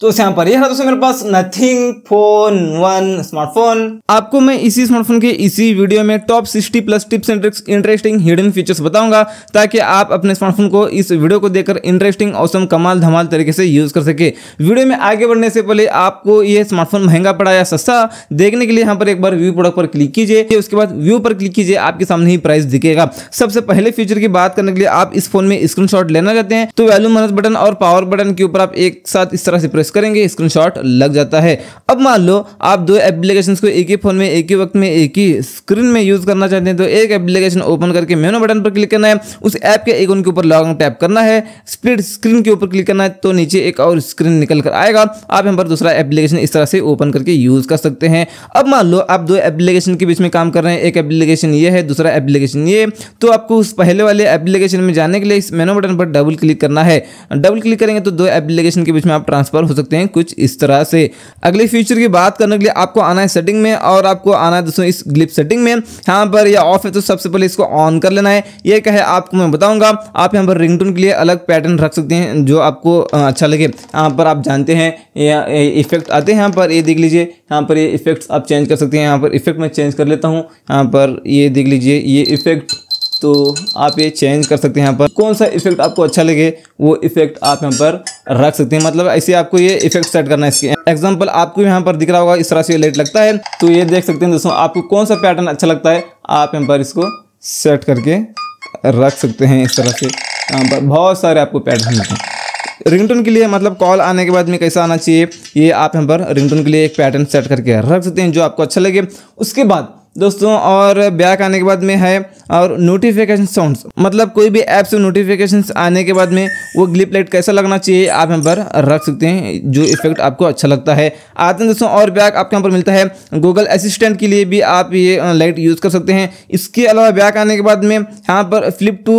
तो यहाँ पर यह दोस्तों मेरे पास नथिंग फोन वन स्मार्टफोन आपको मैं इसी स्मार्टफोन के इसी वीडियो में top 60 plus tips and tricks interesting hidden features बताऊंगा ताकि आप अपने स्मार्टफोन को इस वीडियो को देखकर इंटरेस्टिंग औसम कमाल धमाल तरीके से यूज कर सके वीडियो में आगे बढ़ने से पहले आपको ये स्मार्टफोन महंगा पड़ा या सस्ता देखने के लिए यहाँ पर एक बार व्यू प्रोडक्ट पर क्लिक कीजिए उसके बाद व्यू पर क्लिक कीजिए आपके सामने ही प्राइस दिखेगा सबसे पहले फीचर की बात करने के लिए आप इस फोन में स्क्रीन लेना चाहते हैं तो वैल्यू मनस बटन और पावर बटन के ऊपर आप एक साथ इस तरह से प्रेस करेंगे स्क्रीनशॉट लग जाता है अब मान लो आप दो एप्लीकेशन को एक ही फोन में एक ही वक्त में एक ही स्क्रीन में यूज़ करना चाहते हैं तो एक एप्लीकेशन ओपन करके मेनू बटन पर क्लिक करना है उस ऐप के एक के ऊपर लॉग इन टैप करना है स्प्लिट स्क्रीन के ऊपर क्लिक करना है तो नीचे एक और स्क्रीन निकल कर आएगा आप यहाँ पर दूसरा एप्लीकेशन इस तरह से ओपन करके यूज़ कर सकते हैं अब मान लो आप दो एप्लीकेशन के बीच में काम कर रहे हैं एक एप्लीकेशन ये है दूसरा एप्लीकेशन ये तो आपको उस पहले वाले एप्लीकेशन में जाने के लिए इस मेनू बटन पर डबल क्लिक करना है डबल क्लिक करेंगे तो दो एप्लीकेशन के बीच में आप ट्रांसफर हो सकते हैं कुछ इस तरह से अगले फीचर की बात करने के लिए आपको आना है सेटिंग में और आपको आना है दोस्तों इस ग्लिप सेटिंग में यहाँ पर यह ऑफ है तो सबसे पहले इसको ऑन कर लेना है ये कहे आपको मैं बताऊँगा आप यहाँ पर रिंगटोन के लिए अलग पैटर्न रख सकते हैं जो आपको अच्छा लगे यहाँ पर आप जानते हैं इफेक्ट आते हैं यहाँ पर ये देख लीजिए यहाँ पर ये इफेक्ट्स आप चेंज कर सकते हैं यहाँ पर इफेक्ट मैं चेंज कर लेता हूँ यहाँ पर ये देख लीजिए ये इफेक्ट तो आप ये चेंज कर सकते हैं यहाँ पर कौन सा इफेक्ट आपको अच्छा लगे वो इफेक्ट आप यहाँ पर रख सकते हैं मतलब ऐसे आपको ये इफेक्ट सेट करना है इसके एग्जाम्पल आपको यहाँ पर दिख रहा होगा इस तरह से लाइट लगता है तो ये देख सकते हैं दोस्तों आपको कौन सा पैटर्न अच्छा लगता है आप यहाँ पर इसको सेट करके रख सकते हैं इस तरह से यहाँ पर बहुत सारे आपको पैटर्न मिलते हैं रिंगटोन के लिए मतलब कॉल आने के बाद में कैसा आना चाहिए ये आप यहाँ पर रिंगटोन के लिए एक पैटर्न सेट करके रख सकते हैं जो आपको अच्छा लगे उसके बाद दोस्तों और बैक आने के बाद में है और नोटिफिकेशन साउंड्स मतलब कोई भी ऐप से नोटिफिकेशन आने के बाद में वो ग्लिप लाइट कैसा लगना चाहिए आप यहाँ पर रख सकते हैं जो इफेक्ट आपको अच्छा लगता है आते हैं दोस्तों और बैक आपके यहाँ पर मिलता है गूगल असिस्टेंट के लिए भी आप ये लाइट यूज़ कर सकते हैं इसके अलावा बैक आने के बाद में यहाँ पर फ्लिप टू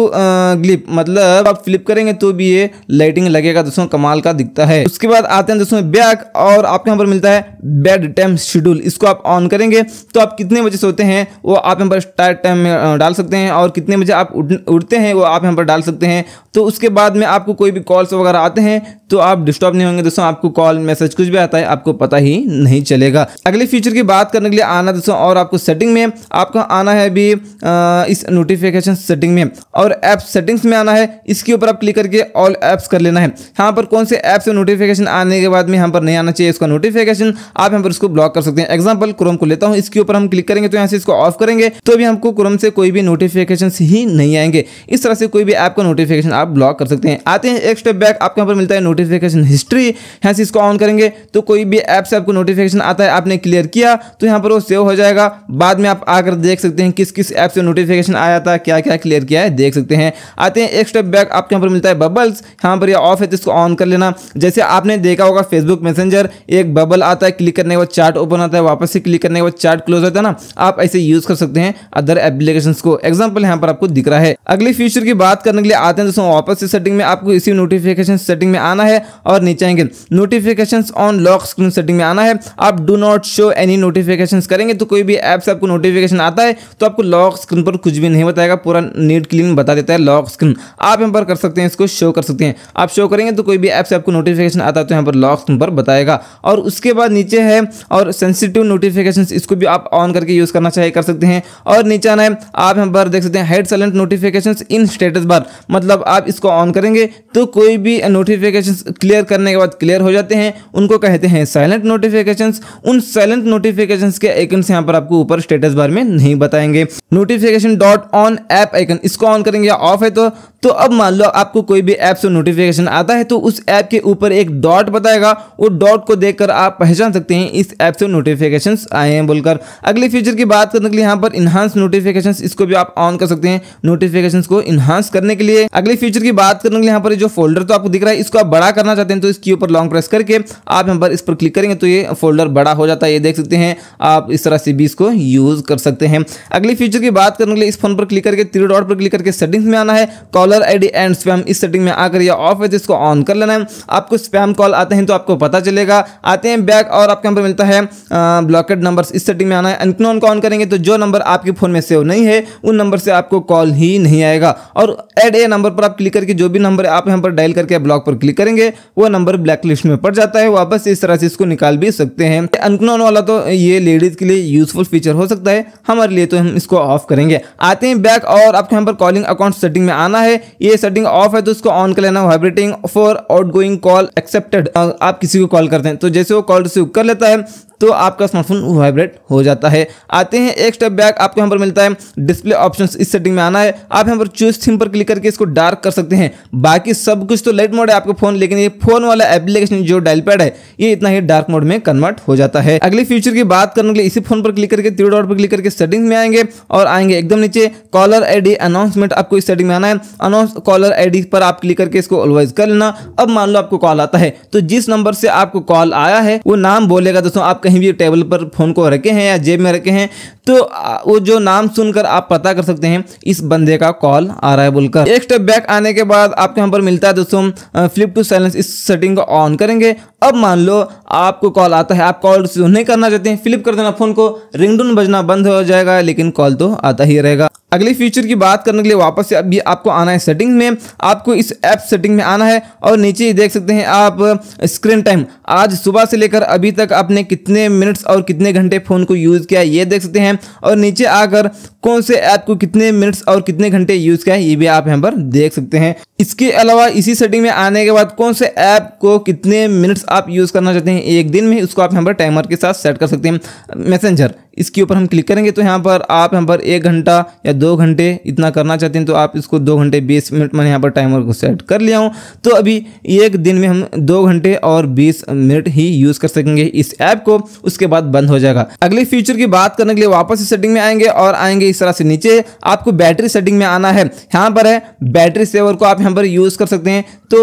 ग्लिप मतलब आप फ्लिप करेंगे तो भी ये लाइटिंग लगेगा दोस्तों कमाल का दिखता है उसके बाद आते हैं दोस्तों बैक और आपके यहाँ पर मिलता है बेड टाइम शेड्यूल इसको आप ऑन करेंगे तो आप कितने बजे होते हैं वो आप यहाँ पर स्टार्ट टाइम में डाल सकते हैं और कितने बजे आप उड़ते हैं वो आप यहाँ पर डाल सकते हैं तो उसके बाद में आपको कोई भी कॉल्स वगैरह आते हैं तो आप डिस्टर्ब नहीं होंगे दोस्तों आपको कॉल मैसेज कुछ भी आता है आपको पता ही नहीं चलेगा अगले फीचर की बात करने के लिए आना दोस्तों और आपको सेटिंग में आपको आना है अभी इस नोटिफिकेशन सेटिंग में और ऐप सेटिंग्स में आना है इसके ऊपर आप क्लिक करके ऑल ऐप्स कर लेना है यहाँ पर कौन से ऐप से नोटिफिकेशन आने के बाद में यहाँ पर नहीं आना चाहिए इसका नोटिफिकेशन आप यहाँ पर उसको ब्लॉक कर सकते हैं एग्जाम्पल क्रोम को लेता हूँ इसके ऊपर हम क्लिक करेंगे तो यहाँ से इसको ऑफ करेंगे तो भी हमको क्रोम से कोई भी नोटिफिकेशन ही नहीं आएंगे इस तरह से कोई भी ऐप का नोटिफिकेशन आप ब्लॉक कर सकते हैं आते हैं एक स्टेप बैक आपके यहाँ पर मिलता है नोटिफिकेशन हिस्ट्री यहाँ से इसको ऑन करेंगे तो कोई भी ऐप से आपको नोटिफिकेशन आता है आपने क्लियर किया तो यहाँ पर वो सेव हो जाएगा बाद में आप आकर देख सकते हैं किस किस ऐप से नोटिफिकेशन आया था क्या क्या क्लियर किया है देख सकते हैं आते हैं एक स्टेप बैक आपके यहाँ पर मिलता है बबल्स यहाँ पर यह ऑफ है तो इसको ऑन कर लेना जैसे आपने देखा होगा फेसबुक मैसेंजर एक बबल आता है क्लिक करने के बाद चार्ट ओपन आता है वापस से क्लिक करने के बाद चार्ट क्लोज होता है ना आप ऐसे यूज कर सकते हैं अदर एप्लीकेशन को एग्जाम्पल यहाँ पर आपको दिख रहा है अगले फ्यूचर की बात करने के लिए आते हैं दोस्तों वापस इस सेटिंग में आपको इसी नोटिफिकेशन सेटिंग में आना है और नीचे आएंगे notification on lock screen setting में आना है आप do not show any notification करेंगे तो कोई भी ऐप से आपको नोटिफिकेशन आता है तो आपको लॉक स्क्रीन पर कुछ भी नहीं बताएगा पूरा नीट क्लीन बता देता है लॉक स्क्रीन आप यहाँ पर कर सकते हैं इसको शो कर सकते हैं आप शो करेंगे तो कोई भी ऐप से आपको नोटिफिकेशन आता है तो यहाँ पर लॉक स्क्रीन पर बताएगा और उसके बाद नीचे है और सेंसिटिव नोटिफिकेशन इसको भी आप ऑन करके यूज यूज़ करना चाहे कर सकते हैं और नीचे आना है आप यहाँ पर देख सकते हैं hide silent notification in status bar मतलब आप इसको ऑन करेंगे तो कोई भी नोटिफिकेशन क्लियर करने के बाद क्लियर हो जाते हैं उनको कहते हैं साइलेंट नोटिफिकेशन उन साइलेंट नोटिफिकेशन के आइकन्स यहाँ पर आपको ऊपर स्टेटस बार में नहीं बताएंगे notification dot on app icon इसको ऑन करेंगे या ऑफ है तो तो अब मान लो आपको कोई भी ऐप से नोटिफिकेशन आता है तो उस ऐप के ऊपर एक डॉट बताएगा वो डॉट को देखकर आप पहचान सकते हैं इस ऐप से नोटिफिकेशन आए हैं बोलकर अगले फीचर की बात करने के लिए यहाँ पर इन्हांस नोटिफिकेशन इसको भी आप ऑन कर सकते हैं नोटिफिकेशन को इन्हांस करने के लिए अगले फीचर की बात करने के लिए यहाँ पर जो फोल्डर तो आपको दिख रहा है इसको आप बड़ा करना चाहते हैं तो इसके ऊपर लॉन्ग प्रेस करके आप यहाँ पर इस पर क्लिक करेंगे तो ये फोल्डर बड़ा हो जाता है ये देख सकते हैं आप इस तरह से भी इसको यूज कर सकते हैं अगले फीचर फीचर की बात करने के लिए इस फोन पर क्लिक करके थ्री डॉट पर क्लिक करके सेटिंग्स में आना है कॉलर आईडी एंड स्पैम इस सेटिंग में आकर या ऑफ है तो इसको ऑन कर लेना है आपको स्पैम कॉल आते हैं तो आपको पता चलेगा आते हैं बैक और आपके यहाँ पर मिलता है ब्लॉकेड नंबर इस सेटिंग में आना है अनकनॉन को ऑन करेंगे तो जो नंबर आपके फ़ोन में सेव नहीं है उन नंबर से आपको कॉल ही नहीं आएगा और एड ए नंबर पर आप क्लिक करके जो भी नंबर आप यहाँ पर डायल करके ब्लॉक पर क्लिक करेंगे वो नंबर ब्लैक लिस्ट में पड़ जाता है वापस इस तरह से इसको निकाल भी सकते हैं अनकनॉन वाला तो ये लेडीज़ के लिए यूजफुल फीचर हो सकता है हमारे लिए तो हम इसको ऑफ करेंगे आते हैं बैक और आपको यहाँ पर कॉलिंग अकाउंट सेटिंग में आना है ये सेटिंग ऑफ है तो उसको ऑन कर लेना vibrating for outgoing call accepted आप किसी को कॉल करते हैं तो जैसे वो कॉल रिसीव कर लेता है तो आपका स्मार्टफोन वाइब्रेट हो जाता है आते हैं एक स्टेप बैक आपको यहाँ पर मिलता है डिस्प्ले ऑप्शन इस सेटिंग में आना है आप यहाँ पर चूज थीम पर क्लिक करके इसको डार्क कर सकते हैं बाकी सब कुछ तो लाइट मोड है आपके फोन लेकिन ये फोन वाला एप्लीकेशन जो डायल पैड है ये इतना ही डार्क मोड में कन्वर्ट हो जाता है अगले फ्यूचर की बात करने के लिए इसी फोन पर क्लिक करके थ्री डॉट पर क्लिक करके सेटिंग में आएंगे और आएंगे एकदम नीचे कॉलर आई अनाउंसमेंट आपको इस सेटिंग में आना है अनाउंस कॉलर आई पर आप क्लिक करके इसको ऑलवाइज कर लेना अब मान लो आपको कॉल आता है तो जिस नंबर से आपको कॉल आया है वो नाम बोलेगा दोस्तों आपका कहीं भी टेबल पर फ़ोन को रखे हैं या जेब में रखे हैं तो वो जो नाम सुनकर आप पता कर सकते हैं इस बंदे का कॉल आ रहा है बोलकर एक स्टेप बैक आने के बाद आपके यहाँ पर मिलता है दोस्तों फ्लिप टू साइलेंस इस सेटिंग को ऑन करेंगे अब मान लो आपको कॉल आता है आप कॉल रिसीव नहीं करना चाहते हैं फ्लिप कर देना फोन को रिंगडून बजना बंद हो जाएगा लेकिन कॉल तो आता ही रहेगा अगले फीचर की बात करने के लिए वापस से अभी आपको आना है सेटिंग में आपको इस ऐप सेटिंग में आना है और नीचे देख सकते हैं आप स्क्रीन टाइम आज सुबह से लेकर अभी तक आपने कितने मिनट्स और कितने घंटे फ़ोन को यूज़ किया ये देख सकते हैं और नीचे आकर कौन से ऐप को कितने मिनट्स और कितने घंटे यूज़ किया है ये भी आप यहाँ पर देख सकते हैं इसके अलावा इसी सेटिंग में आने के बाद कौन से ऐप को कितने मिनट्स आप यूज़ करना चाहते हैं एक दिन में उसको आप यहाँ पर टाइमर के साथ सेट कर सकते हैं मैसेंजर इसके ऊपर हम क्लिक करेंगे तो यहाँ पर आप यहाँ पर एक घंटा या दो घंटे इतना करना चाहते हैं तो आप इसको दो घंटे बीस मिनट मैंने यहाँ पर टाइमर को सेट कर लिया हूँ तो अभी एक दिन में हम दो घंटे और बीस मिनट ही यूज़ कर सकेंगे इस ऐप को उसके बाद बंद हो जाएगा अगले फ्यूचर की बात करने के लिए वापस इस सेटिंग में आएंगे और आएंगे इस तरह से नीचे आपको बैटरी सेटिंग में आना है यहाँ पर है बैटरी सेवर को आप यहाँ पर यूज़ कर सकते हैं तो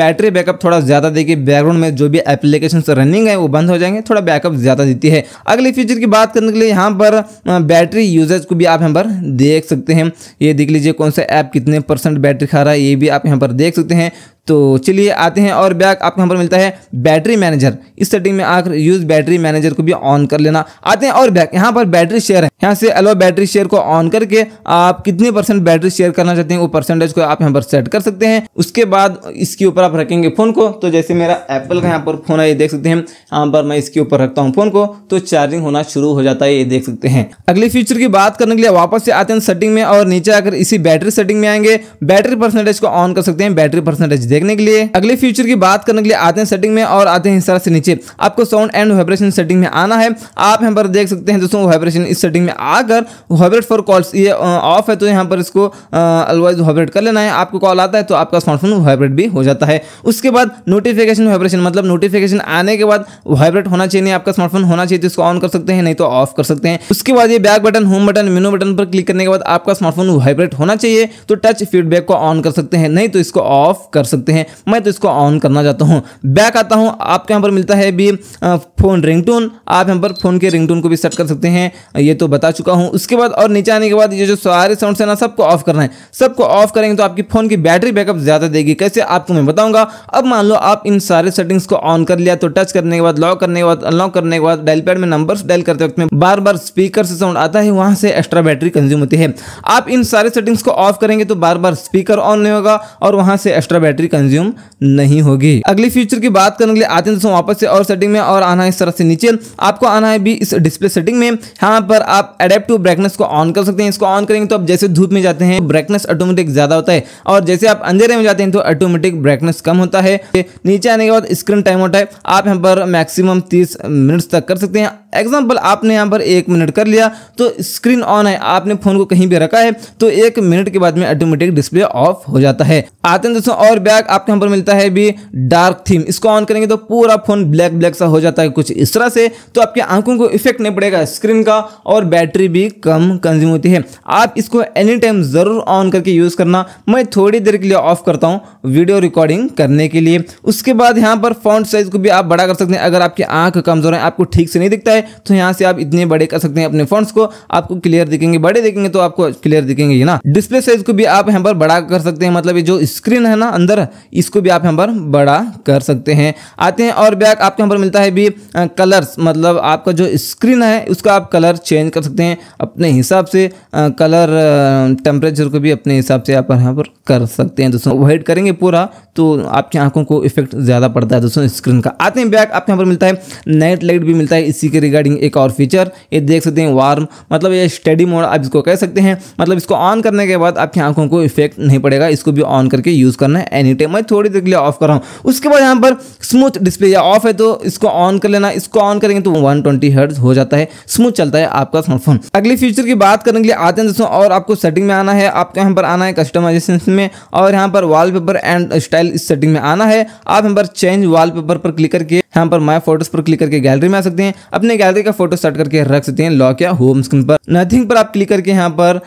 बैटरी बैकअप थोड़ा ज़्यादा देखिए बैकग्राउंड में जो भी एप्लीकेशन रनिंग है वो बंद हो जाएंगे थोड़ा बैकअप ज़्यादा देती है अगले फ्यूचर की बात करने के लिए यहाँ पर बैटरी यूजेज को भी आप यहाँ पर देख सकते हैं ये देख लीजिए कौन सा ऐप कितने परसेंट बैटरी खा रहा है ये भी आप यहाँ पर देख सकते हैं तो चलिए आते हैं और बैक आपको यहाँ पर मिलता है बैटरी मैनेजर इस सेटिंग में आकर यूज़ बैटरी मैनेजर को भी ऑन कर लेना आते हैं और बैक यहाँ पर बैटरी शेयर है यहाँ से अलो बैटरी शेयर को ऑन करके आप कितने परसेंट बैटरी शेयर करना चाहते हैं वो परसेंटेज को आप यहाँ पर सेट कर सकते हैं उसके बाद इसके ऊपर आप रखेंगे फ़ोन को तो जैसे मेरा एप्पल का यहाँ पर फ़ोन है ये देख सकते हैं यहाँ पर मैं इसके ऊपर रखता हूँ फ़ोन को तो चार्जिंग होना शुरू हो जाता है ये देख सकते हैं अगले फ्यूचर की बात करने के लिए वापस से आते हैं सेटिंग में और नीचे आकर इसी बैटरी सेटिंग में आएंगे बैटरी परसेंटेज को ऑन कर सकते हैं बैटरी परसेंटेज देखने के लिए अगले फ्यूचर की बात करने के लिए आते हैं सेटिंग में और आते हैं इस तरह से नीचे आपको साउंड एंड वाइब्रेशन सेटिंग में आना है आप यहाँ पर देख सकते हैं दोस्तों वाइब्रेशन इस सेटिंग में आकर वाइब्रेट फॉर कॉल्स ये ऑफ है तो यहाँ पर इसको अलवाइज वाइब्रेट कर लेना है आपको कॉल आता है तो आपका स्मार्टफोन वाइब्रेट भी हो जाता है उसके बाद नोटिफिकेशन वाइब्रेशन मतलब नोटिफिकेशन आने के बाद वाइब्रेट होना चाहिए आपका स्मार्टफोन होना चाहिए तो इसको ऑन कर सकते हैं नहीं तो ऑफ कर सकते हैं उसके बाद ये back button home button menu button पर क्लिक करने के बाद आपका स्मार्टफोन वाइब्रेट होना चाहिए तो टच फीडबैक को ऑन कर सकते हैं नहीं तो इसको ऑफ कर सकते सकते हैं मैं तो इसको ऑन करना चाहता हूँ बैक आता हूँ आपके यहाँ पर मिलता है भी फ़ोन रिंगटोन आप यहाँ पर फ़ोन के रिंगटोन को भी सेट कर सकते हैं ये तो बता चुका हूँ उसके बाद और नीचे आने के बाद ये जो सारे साउंड है ना सबको ऑफ करना है सबको ऑफ करेंगे तो आपकी फ़ोन की बैटरी बैकअप ज़्यादा देगी कैसे आपको मैं बताऊँगा अब मान लो आप इन सारे सेटिंग्स को ऑन कर लिया तो टच करने के बाद लॉक करने के बाद अनलॉक करने के बाद डायल पैड में नंबर डायल करते वक्त में बार बार स्पीकर से साउंड आता है वहाँ से एक्स्ट्रा बैटरी कंज्यूम होती है आप इन सारे सेटिंग्स को ऑफ करेंगे तो बार बार स्पीकर ऑन नहीं होगा और वहाँ से एक्स्ट्रा बैटरी कंज्यूम नहीं होगी अगली फीचर की बात करने के लिए आते हैं दोस्तों वापस से और सेटिंग में और आना है इस तरह से नीचे आपको आना है भी इस डिस्प्ले सेटिंग में यहाँ पर आप एडेप्टिव ब्राइटनेस को ऑन कर सकते हैं इसको ऑन करेंगे तो आप जैसे धूप में जाते हैं ब्राइटनेस ऑटोमेटिक ज़्यादा होता है और जैसे आप अंधेरे में जाते हैं तो ऑटोमेटिक ब्राइटनेस कम होता है नीचे आने के बाद स्क्रीन टाइम होता है आप यहाँ पर मैक्सिमम तीस मिनट्स तक कर सकते हैं एग्जाम्पल आपने यहाँ पर एक मिनट कर लिया तो स्क्रीन ऑन है आपने फ़ोन को कहीं भी रखा है तो एक मिनट के बाद में ऑटोमेटिक डिस्प्ले ऑफ हो जाता है आते हैं दोस्तों और बैग आपके यहाँ पर मिलता है भी डार्क थीम इसको ऑन करेंगे तो पूरा फ़ोन ब्लैक ब्लैक सा हो जाता है कुछ इस तरह से तो आपकी आंखों को इफेक्ट नहीं पड़ेगा स्क्रीन का और बैटरी भी कम कंज्यूम होती है आप इसको एनी टाइम ज़रूर ऑन करके यूज़ करना मैं थोड़ी देर के लिए ऑफ करता हूँ वीडियो रिकॉर्डिंग करने के लिए उसके बाद यहाँ पर फॉन्ट साइज़ को भी आप बड़ा कर सकते हैं अगर आपकी आंख कमज़ोर है आपको ठीक से नहीं दिखता है तो यहाँ से आप इतने बड़े कर सकते हैं अपने फोन को आपको क्लियर दिखेंगे बड़े दिखेंगे तो आपको क्लियर दिखेंगे ना डिस्प्ले साइज को भी आप यहाँ पर बड़ा कर सकते हैं मतलब ये जो स्क्रीन है ना अंदर इसको भी आप यहाँ पर बड़ा कर सकते हैं आते हैं और बैक आपके यहाँ पर मिलता है भी कलर्स मतलब आपका जो स्क्रीन है उसका आप कलर चेंज कर सकते हैं अपने हिसाब से कलर टेम्परेचर को भी अपने हिसाब से आप यहाँ पर कर सकते हैं दोस्तों वाइट करेंगे पूरा तो आपकी आंखों को इफेक्ट ज़्यादा पड़ता है दोस्तों स्क्रीन का आते हैं बैक आपके यहाँ पर मिलता है नाइट लाइट भी मिलता है इसी के रिगार्डिंग एक और फीचर ये देख सकते हैं वार्म मतलब ये स्टडी मोड आप इसको कह सकते हैं मतलब इसको ऑन करने के बाद आपकी आंखों को इफेक्ट नहीं पड़ेगा इसको भी ऑन करके यूज़ करना है एनी टाइम मैं थोड़ी देर के लिए ऑफ कर रहा हूँ उसके बाद यहाँ पर स्मूथ डिस्प्ले या ऑफ है तो इसको ऑन कर लेना इसको ऑन करेंगे तो वन ट्वेंटी हो जाता है स्मूथ चलता है आपका स्मार्टफोन अगली फीचर की बात करने के लिए आते हैं दोस्तों और आपको सेटिंग में आना है आपको यहाँ पर आना है कस्टमाइजेशन में और यहाँ पर वाल एंड स्टाइल इस सेटिंग में आना है आप यहाँ पर चेंज वाल पर क्लिक करके यहाँ पर माई फोटोज पर क्लिक करके गैलरी में आ सकते हैं अपने अपने गैलरी का फोटो सेट करके रख सकते हैं लॉक या होम स्क्रीन पर नथिंग पर आप क्लिक करके यहाँ पर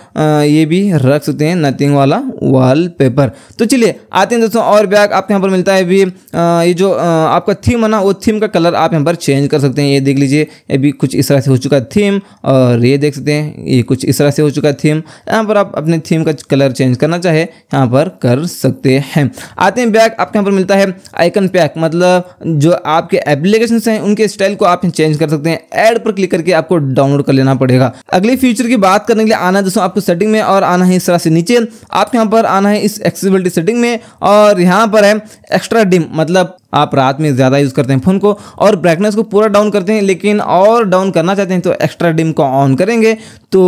ये भी रख सकते हैं नथिंग वाला वॉल पेपर तो चलिए आते हैं दोस्तों और बैग आपके यहाँ पर मिलता है अभी ये जो आपका थीम है ना वो थीम का कलर आप यहाँ पर चेंज कर सकते हैं ये देख लीजिए अभी कुछ इस तरह से हो चुका है थीम और ये देख सकते हैं ये कुछ इस तरह से हो चुका है थीम यहाँ पर आप अपने थीम का कलर चेंज करना चाहे यहाँ पर कर सकते हैं आते हैं बैग आपके यहाँ पर मिलता है आइकन पैक मतलब जो आपके एप्लीकेशन हैं उनके स्टाइल को आप चेंज कर सकते हैं में एड पर क्लिक करके आपको डाउनलोड कर लेना पड़ेगा अगले फीचर की बात करने के लिए आना दोस्तों आपको सेटिंग में और आना है इस तरह से नीचे आपको यहाँ पर आना है इस एक्सेसिबिलिटी सेटिंग में और यहाँ पर है एक्स्ट्रा डिम मतलब आप रात में ज़्यादा यूज़ करते हैं फ़ोन को और ब्राइटनेस को पूरा डाउन करते हैं लेकिन और डाउन करना चाहते हैं तो एक्स्ट्रा डिम को ऑन करेंगे तो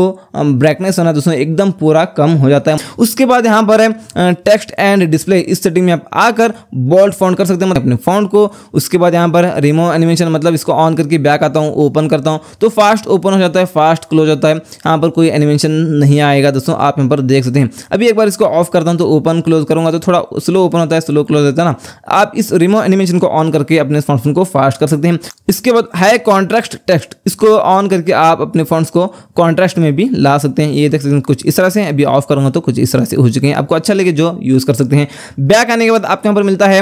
ब्राइटनेस होना दोस्तों एकदम पूरा कम हो जाता है उसके बाद यहाँ पर है टेक्स्ट एंड डिस्प्ले इस सेटिंग में आप आकर बोल्ड फोन कर सकते हैं मतलब अपने फोन को उसके बाद यहाँ पर रिमो एनिमेशन मतलब इसको ऑन करके बैक आता हूँ ओपन करता हूँ तो फास्ट ओपन हो जाता है फास्ट क्लोज होता है यहाँ पर कोई एनिमेशन नहीं आएगा दोस्तों आप यहाँ पर देख सकते हैं अभी एक बार इसको ऑफ करता हूँ तो ओपन क्लोज करूँगा तो थोड़ा स्लो ओपन होता है स्लो क्लोज होता है ना आप इस रिमो एनिमेशन में इनको ऑन करके अपने स्मार्टफोन को फास्ट कर सकते हैं इसके बाद है कॉन्ट्रास्ट टेक्स्ट इसको ऑन करके आप अपने फोन्स को कॉन्ट्रास्ट में भी ला सकते हैं ये देख सकते हैं कुछ इस तरह से अभी ऑफ करूंगा तो कुछ इस तरह से हो चुके हैं आपको अच्छा लगे जो यूज़ कर सकते हैं बैक आने के बाद आपके यहाँ पर मिलता है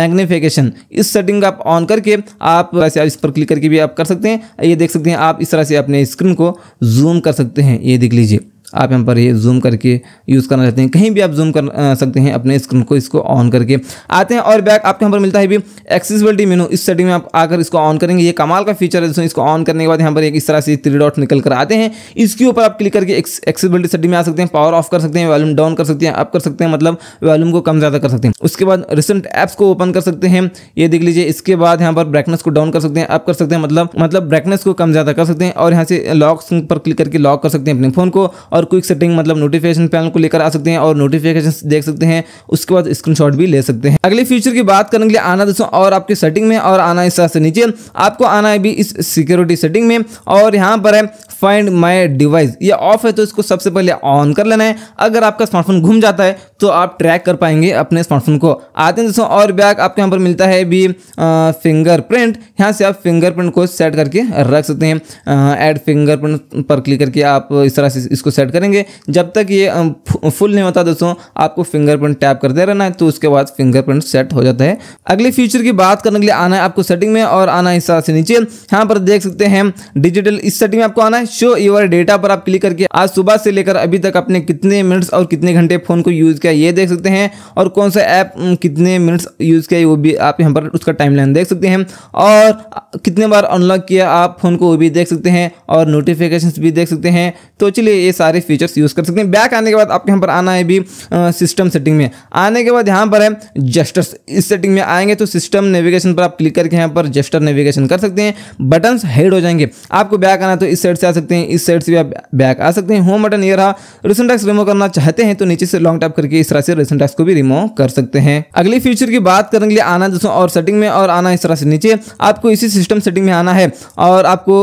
मैग्निफिकेशन इस सेटिंग आप ऑन करके आप वैसे इस पर क्लिक करके भी आप कर सकते हैं ये देख सकते हैं आप इस तरह से अपने स्क्रीन को जूम कर सकते हैं ये देख लीजिए आप यहाँ पर ये जूम करके यूज़ करना चाहते हैं कहीं भी आप जूम कर सकते हैं अपने स्क्रीन को इसको ऑन करके आते हैं और बैक आपके यहाँ पर मिलता है भी एक्सेसिबिलिटी मेनू इस सेटिंग में आप आकर इसको ऑन करेंगे ये कमाल का फीचर है दोस्तों इसको ऑन करने के बाद यहाँ पर एक इस तरह से थ्री डॉट निकल कर आते हैं इसके ऊपर आप क्लिक करके एक्सेसिबिलिटी सेटिंग में आ सकते हैं पावर ऑफ कर सकते हैं वॉल्यूम डाउन कर सकते हैं अप कर सकते हैं मतलब वॉल्यूम को कम ज़्यादा कर सकते हैं उसके बाद रिसेंट ऐप्स को ओपन कर सकते हैं ये देख लीजिए इसके बाद यहाँ पर ब्राइटनेस को डाउन कर सकते हैं अप कर सकते हैं मतलब मतलब ब्राइटनेस को कम ज़्यादा कर सकते हैं और यहाँ से लॉक पर क्लिक करके लॉक कर सकते हैं अपने फ़ोन को और क्विक सेटिंग मतलब नोटिफिकेशन पैनल को लेकर आ सकते हैं और नोटिफिकेशन देख सकते हैं उसके बाद स्क्रीनशॉट भी ले सकते हैं अगले फ्यूचर की बात करने के लिए आना दोस्तों और आपके सेटिंग में और आना इस तरह से नीचे आपको आना है भी इस सिक्योरिटी सेटिंग में और यहाँ पर है फाइंड माई डिवाइस ये ऑफ है तो इसको सबसे पहले ऑन कर लेना है अगर आपका स्मार्टफोन घूम जाता है तो आप ट्रैक कर पाएंगे अपने स्मार्टफोन को आते हैं दोस्तों और बैग आपके यहाँ पर मिलता है भी फिंगरप्रिंट यहाँ से आप फिंगरप्रिंट को सेट करके रख सकते हैं ऐड फिंगरप्रिंट पर क्लिक करके आप इस तरह से इसको सेट सेलेक्ट करेंगे जब तक ये फुल नहीं होता दोस्तों आपको फिंगरप्रिंट टैप करते रहना है तो उसके बाद फिंगरप्रिंट सेट हो जाता है अगले फ्यूचर की बात करने के लिए आना है आपको सेटिंग में और आना है इस तरह से नीचे यहाँ पर देख सकते हैं डिजिटल इस सेटिंग में आपको आना है शो योर डेटा पर आप क्लिक करके आज सुबह से लेकर अभी तक आपने कितने मिनट्स और कितने घंटे फोन को यूज़ किया ये देख सकते हैं और कौन सा ऐप कितने मिनट्स यूज़ किया वो भी आप यहाँ पर उसका टाइम देख सकते हैं और कितने बार अनलॉक किया आप फोन को वो भी देख सकते हैं और नोटिफिकेशन भी देख सकते हैं तो चलिए ये सारे सारे फीचर्स यूज़ कर सकते हैं बैक आने के बाद आपके यहाँ पर आना है भी सिस्टम सेटिंग में आने के बाद यहाँ पर है जेस्टर्स इस सेटिंग में आएंगे तो सिस्टम नेविगेशन पर आप क्लिक करके यहाँ पर जेस्टर नेविगेशन कर सकते हैं बटन हेड हो जाएंगे आपको बैक आना तो इस साइड से आ सकते हैं इस साइड से भी आप बैक आ सकते हैं होम बटन ये रहा रिसेंट टैक्स रिमूव करना चाहते हैं तो नीचे से लॉन्ग टैप करके इस तरह से रिसेंट टैक्स को भी रिमूव कर सकते हैं अगली फीचर की बात करने के लिए आना दोस्तों और सेटिंग में और आना इस तरह से नीचे आपको इसी सिस्टम सेटिंग में आना है और आपको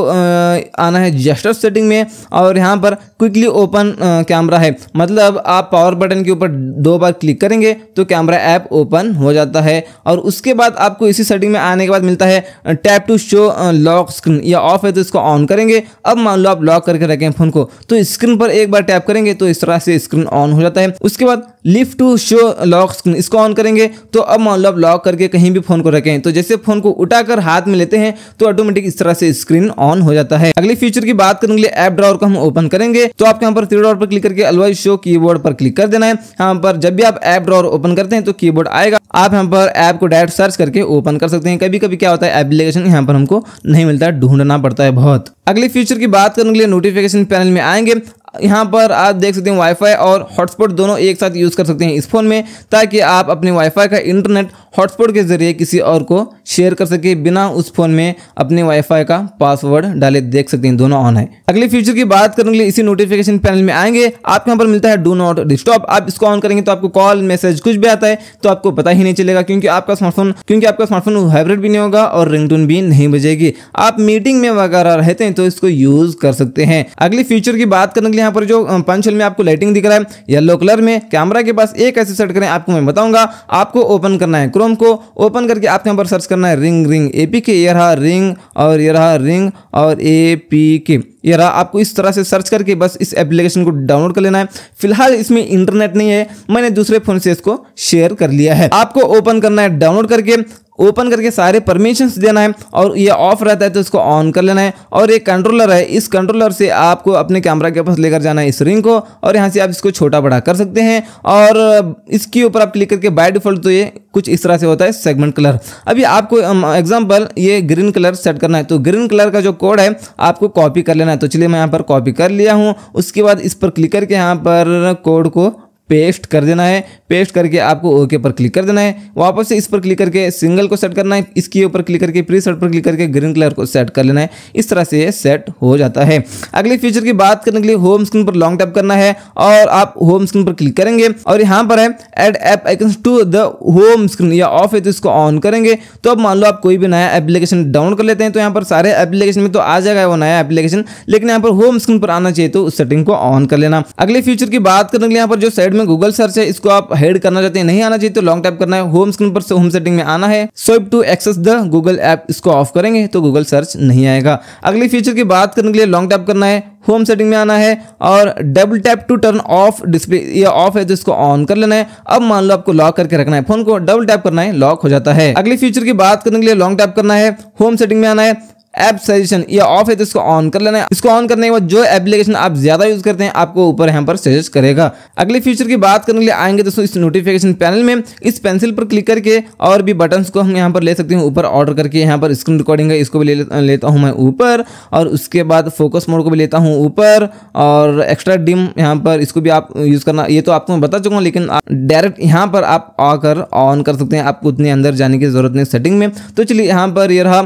आना है जेस्टर सेटिंग में और यहाँ पर क्विकली ओपन कैमरा है मतलब आप पावर बटन के ऊपर दो बार क्लिक करेंगे तो कैमरा ऐप ओपन हो जाता है और उसके बाद आपको इसी सेटिंग में आने के बाद मिलता है tap to show lock screen या ऑफ है तो इसको ऑन करेंगे अब मान लो आप लॉक करके रखें फोन को तो स्क्रीन पर एक बार टैप करेंगे तो इस तरह से स्क्रीन ऑन हो जाता है उसके बाद lift to show lock screen इसको ऑन करेंगे तो अब मतलब लॉक करके कहीं भी फ़ोन को रखें तो जैसे फ़ोन को उठाकर हाथ में लेते हैं तो ऑटोमेटिक इस तरह से स्क्रीन ऑन हो जाता है अगले फीचर की बात करने के लिए ऐप ड्रॉवर को हम ओपन करेंगे तो आपके यहाँ पर थ्री डॉट पर क्लिक करके अलवाइज शो बोर्ड पर क्लिक कर देना है यहाँ पर जब भी आप ऐप ड्रॉवर ओपन करते हैं तो बोर्ड आएगा आप यहाँ पर ऐप को डायरेक्ट सर्च करके ओपन कर सकते हैं कभी कभी क्या होता है एप्लीकेशन यहाँ पर हमको नहीं मिलता ढूंढना पड़ता है बहुत अगले फ्यूचर की बात करने के लिए नोटिफिकेशन पैनल में आएंगे यहाँ पर आप देख सकते हैं वाईफाई और हॉटस्पॉट दोनों एक साथ यूज़ कर सकते हैं इस फ़ोन में ताकि आप अपने वाईफाई का इंटरनेट हॉटस्पॉट के ज़रिए किसी और को शेयर कर सके बिना उस फ़ोन में अपने वाईफाई का पासवर्ड डाले देख सकते हैं दोनों ऑन है अगले फ्यूचर की बात करने के लिए इसी नोटिफिकेशन पैनल में आएंगे आपको यहाँ पर मिलता है डू नॉट डिस्टॉप आप इसको ऑन करेंगे तो आपको कॉल मैसेज कुछ भी आता है तो आपको पता ही नहीं चलेगा क्योंकि आपका स्मार्टफोन क्योंकि आपका स्मार्टफोन हाइब्रिड भी नहीं होगा और रिंग भी नहीं बजेगी आप मीटिंग में वगैरह रहते हैं तो इसको यूज़ कर सकते हैं अगले फ्यूचर की बात करने के लिए यहाँ पर जो पंचल में आपको लाइटिंग दिख रहा है येलो कलर में कैमरा के पास एक ऐसे सेट करें आपको मैं बताऊंगा आपको ओपन करना है क्रोम को ओपन करके आपके यहाँ पर सर्च करना है रिंग रिंग ए पी के ये रहा रिंग और ये रहा रिंग और ए पी के ये रहा आपको इस तरह से सर्च करके बस इस एप्लीकेशन को डाउनलोड कर लेना है फिलहाल इसमें इंटरनेट नहीं है मैंने दूसरे फोन से इसको शेयर कर लिया है आपको ओपन करना है डाउनलोड करके ओपन करके सारे परमिशन देना है और ये ऑफ रहता है तो इसको ऑन कर लेना है और एक कंट्रोलर है इस कंट्रोलर से आपको अपने कैमरा के पास लेकर जाना है इस रिंग को और यहाँ से आप इसको छोटा बड़ा कर सकते हैं और इसके ऊपर आप क्लिक करके बाय डिफॉल्ट तो ये कुछ इस तरह से होता है सेगमेंट कलर अभी आपको एग्जाम्पल um, ये ग्रीन कलर सेट करना है तो ग्रीन कलर का जो कोड है आपको कॉपी कर लेना है तो चलिए मैं यहाँ पर कॉपी कर लिया हूँ उसके बाद इस पर क्लिक करके यहाँ पर कोड को पेस्ट कर देना है पेस्ट करके आपको ओके पर क्लिक कर देना है वापस से इस पर क्लिक करके सिंगल को सेट करना है इसके ऊपर क्लिक करके प्री सेट पर क्लिक करके ग्रीन कलर को सेट कर लेना है इस तरह से ये सेट हो जाता है अगले फीचर की बात करने के लिए होम स्क्रीन पर लॉन्ग टैप करना है और आप होम स्क्रीन पर क्लिक करेंगे और यहाँ पर है add app icon to the home screen या ऑफ है तो इसको ऑन करेंगे तो अब मान लो आप कोई भी नया एप्लीकेशन डाउन कर लेते हैं तो यहाँ पर सारे एप्लीकेशन में तो आ जाएगा वो नया एप्लीकेशन लेकिन यहाँ पर होम स्क्रीन पर आना चाहिए तो उस सेटिंग को ऑन कर लेना अगले फ्यूचर की बात करने के लिए यहाँ पर जो साइड साइड में गूगल सर्च है इसको आप हेड करना चाहते हैं नहीं आना चाहिए तो लॉन्ग टाइप करना है होम स्क्रीन पर होम सेटिंग में आना है swipe to access the Google app इसको ऑफ करेंगे तो गूगल सर्च नहीं आएगा अगली फीचर की बात करने के लिए लॉन्ग टाइप करना है होम सेटिंग में आना है और double tap to turn off display ये ऑफ है तो इसको ऑन कर लेना है अब मान लो आपको लॉक करके रखना है फोन को डबल टैप करना है लॉक हो जाता है अगली फीचर की बात करने के लिए लॉन्ग टैप करना है होम सेटिंग में आना है ऐप सजेशन ये ऑफ है तो इसको ऑन कर लेना है इसको ऑन करने के बाद जो एप्लीकेशन आप ज्यादा यूज करते हैं आपको ऊपर यहाँ पर सजेस्ट करेगा अगले फ्यूचर की बात करने के लिए आएंगे दोस्तों इस नोटिफिकेशन पैनल में इस पेंसिल पर क्लिक करके और भी बटन्स को हम यहाँ पर ले सकते हैं ऊपर ऑर्डर करके यहाँ पर स्क्रीन रिकॉर्डिंग है इसको भी ले लेता हूँ मैं ऊपर और उसके बाद फोकस मोड को भी लेता हूँ ऊपर और एक्स्ट्रा डिम यहाँ पर इसको भी आप यूज़ करना ये तो आपको मैं बता चुका हूँ लेकिन डायरेक्ट यहाँ पर आप आकर ऑन कर सकते हैं आपको उतने अंदर जाने की जरूरत नहीं सेटिंग में तो चलिए यहाँ पर ये रहा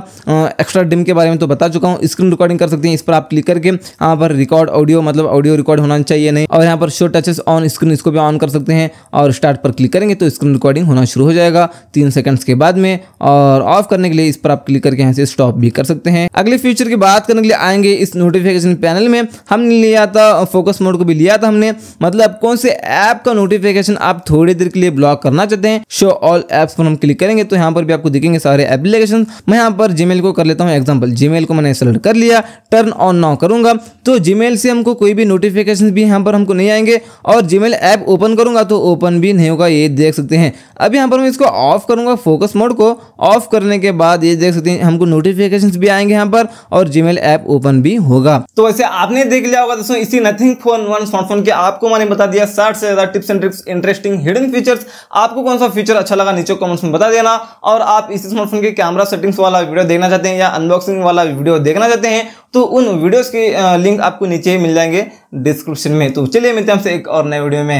एक्स्ट्रा डिम के बारे में तो बता चुका हूँ स्क्रीन रिकॉर्डिंग कर सकते हैं इस पर आप क्लिक करके यहाँ पर रिकॉर्ड ऑडियो मतलब ऑडियो रिकॉर्ड होना चाहिए नहीं और यहाँ पर शो टचेस ऑन स्क्रीन इसको भी ऑन कर सकते हैं और स्टार्ट पर क्लिक करेंगे तो स्क्रीन रिकॉर्डिंग होना शुरू हो जाएगा तीन सेकंड्स के बाद में और ऑफ करने के लिए इस पर आप क्लिक करके यहाँ से स्टॉप भी कर सकते हैं अगले फ्यूचर की बात करने के लिए आएंगे इस नोटिफिकेशन पैनल में हमने लिया था फोकस मोड को भी लिया था हमने मतलब कौन से ऐप का नोटिफिकेशन आप थोड़ी देर के लिए ब्लॉक करना चाहते हैं शो ऑल एप्स पर हम क्लिक करेंगे तो यहाँ पर भी आपको दिखेंगे सारे एप्लीकेशन मैं यहाँ पर जीमेल को कर लेता हूँ एग्जाम्पल एग्जाम्पल जीमेल को मैंने सेलेक्ट कर लिया टर्न ऑन ना करूंगा तो जीमेल से हमको कोई भी नोटिफिकेशन भी यहाँ पर हमको नहीं आएंगे और जीमेल ऐप ओपन करूंगा तो ओपन भी नहीं होगा ये देख सकते हैं अब यहाँ पर मैं इसको ऑफ करूंगा फोकस मोड को ऑफ करने के बाद ये देख सकते हैं हमको नोटिफिकेशन भी आएंगे यहाँ पर और जीमेल ऐप ओपन भी होगा तो वैसे आपने देख लिया होगा दोस्तों इसी नथिंग फोन वन स्मार्टफोन के आपको मैंने बता दिया साठ से ज्यादा tips and tricks interesting hidden features आपको कौन सा फीचर अच्छा लगा नीचे कमेंट्स में बता देना और आप इस स्मार्टफोन के कैमरा सेटिंग्स वाला वीडियो देखना चाहते हैं या अनबॉक्सिंग सर्विसिंग वाला वीडियो देखना चाहते हैं तो उन वीडियोस के लिंक आपको नीचे मिल जाएंगे डिस्क्रिप्शन में तो चलिए मिलते हैं हमसे एक और नए वीडियो में